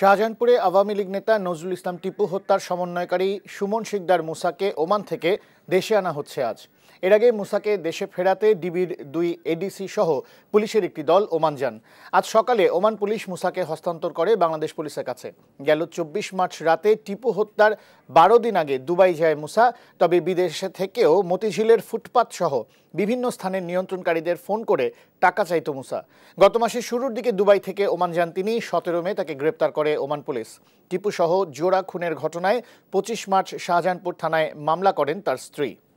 শাহজাহানপুরে আওয়ামী লীগ নেতা নজরুল ইসলাম টিপু হত্যার সমন্বয়কারী সুমন শিকদার মুসাকে ওমান থেকে দেশে আনা হচ্ছে আজ এর আগে মুসাকে দেশে ফেরাতে ডিবির দুই এডিসি সহ পুলিশের একটি দল ওমান যান আজ সকালে ওমান পুলিশ মুসাকে হস্তান্তর করে বাংলাদেশ পুলিশের কাছে গেল চব্বিশ মার্চ রাতে টিপু হত্যার বারো দিন আগে দুবাই যায় মুসা তবে বিদেশে থেকেও মতিঝিলের ফুটপাত সহ বিভিন্ন স্থানের নিয়ন্ত্রণকারীদের ফোন করে টাকা চাইত মুসা গত মাসের শুরুর দিকে দুবাই থেকে ওমান যান তিনি সতেরো মে তাকে গ্রেপ্তার করে ওমান পুলিশ টিপু সহ জোড়া খুনের ঘটনায় পঁচিশ মার্চ শাহজাহানপুর থানায় মামলা করেন তার স্ত্রী